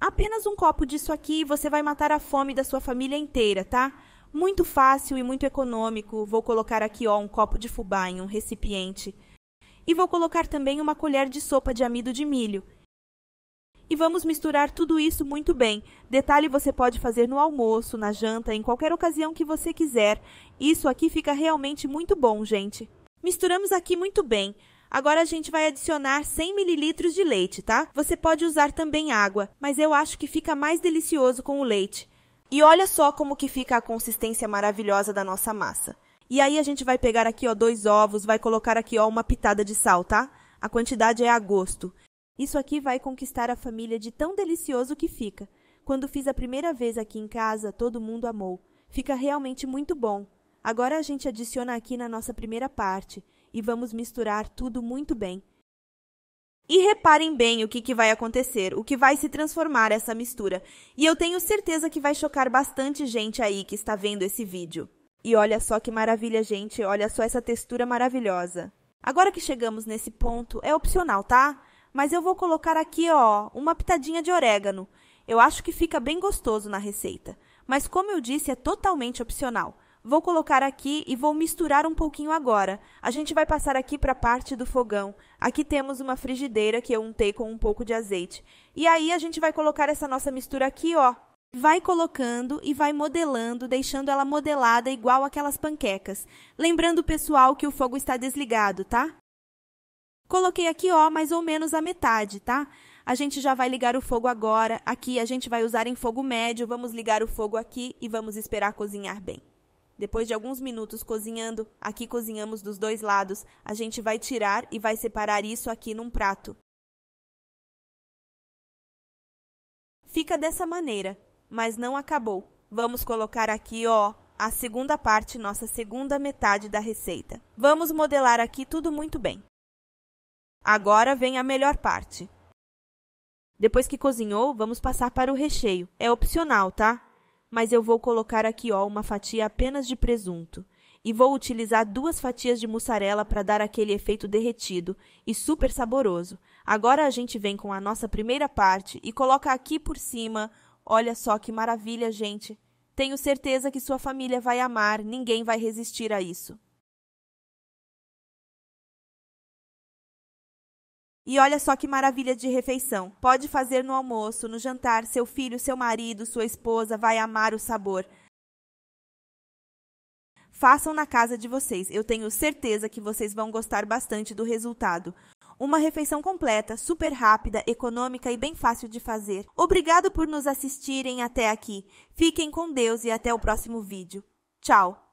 Apenas um copo disso aqui e você vai matar a fome da sua família inteira, tá? Muito fácil e muito econômico. Vou colocar aqui, ó, um copo de fubá em um recipiente. E vou colocar também uma colher de sopa de amido de milho. E vamos misturar tudo isso muito bem. Detalhe você pode fazer no almoço, na janta, em qualquer ocasião que você quiser. Isso aqui fica realmente muito bom, gente. Misturamos aqui muito bem. Agora a gente vai adicionar 100 ml de leite, tá? Você pode usar também água, mas eu acho que fica mais delicioso com o leite. E olha só como que fica a consistência maravilhosa da nossa massa. E aí a gente vai pegar aqui, ó, dois ovos, vai colocar aqui, ó, uma pitada de sal, tá? A quantidade é a gosto. Isso aqui vai conquistar a família de tão delicioso que fica. Quando fiz a primeira vez aqui em casa, todo mundo amou. Fica realmente muito bom. Agora a gente adiciona aqui na nossa primeira parte e vamos misturar tudo muito bem. E reparem bem o que, que vai acontecer, o que vai se transformar essa mistura. E eu tenho certeza que vai chocar bastante gente aí que está vendo esse vídeo. E olha só que maravilha, gente, olha só essa textura maravilhosa. Agora que chegamos nesse ponto, é opcional, tá? Mas eu vou colocar aqui, ó, uma pitadinha de orégano. Eu acho que fica bem gostoso na receita, mas como eu disse, é totalmente opcional. Vou colocar aqui e vou misturar um pouquinho agora. A gente vai passar aqui para a parte do fogão. Aqui temos uma frigideira que eu untei com um pouco de azeite. E aí a gente vai colocar essa nossa mistura aqui, ó. Vai colocando e vai modelando, deixando ela modelada igual aquelas panquecas. Lembrando, pessoal, que o fogo está desligado, tá? Coloquei aqui, ó, mais ou menos a metade, tá? A gente já vai ligar o fogo agora. Aqui a gente vai usar em fogo médio. Vamos ligar o fogo aqui e vamos esperar cozinhar bem. Depois de alguns minutos cozinhando, aqui cozinhamos dos dois lados, a gente vai tirar e vai separar isso aqui num prato. Fica dessa maneira, mas não acabou. Vamos colocar aqui, ó, a segunda parte, nossa segunda metade da receita. Vamos modelar aqui tudo muito bem. Agora vem a melhor parte. Depois que cozinhou, vamos passar para o recheio. É opcional, tá? mas eu vou colocar aqui ó uma fatia apenas de presunto e vou utilizar duas fatias de mussarela para dar aquele efeito derretido e super saboroso. Agora a gente vem com a nossa primeira parte e coloca aqui por cima. Olha só que maravilha, gente. Tenho certeza que sua família vai amar, ninguém vai resistir a isso. E olha só que maravilha de refeição. Pode fazer no almoço, no jantar, seu filho, seu marido, sua esposa vai amar o sabor. Façam na casa de vocês. Eu tenho certeza que vocês vão gostar bastante do resultado. Uma refeição completa, super rápida, econômica e bem fácil de fazer. Obrigado por nos assistirem até aqui. Fiquem com Deus e até o próximo vídeo. Tchau!